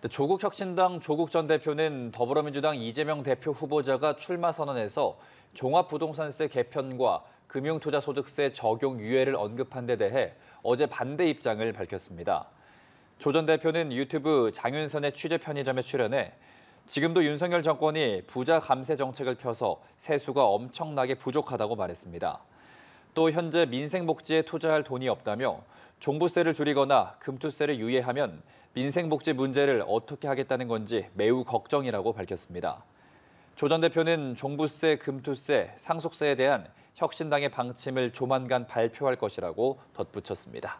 네, 조국 혁신당 조국 전 대표는 더불어민주당 이재명 대표 후보자가 출마 선언에서 종합부동산세 개편과 금융투자소득세 적용 유예를 언급한 데 대해 어제 반대 입장을 밝혔습니다. 조 전 대표는 유튜브 장윤선의 취재 편의점에 출연해 지금도 윤석열 정권이 부자 감세 정책을 펴서 세수가 엄청나게 부족하다고 말했습니다. 또 현재 민생복지에 투자할 돈이 없다며 종부세를 줄이거나 금투세를 유예하면 민생복지 문제를 어떻게 하겠다는 건지 매우 걱정이라고 밝혔습니다. 조 전 대표는 종부세, 금투세, 상속세에 대한 혁신당의 방침을 조만간 발표할 것이라고 덧붙였습니다.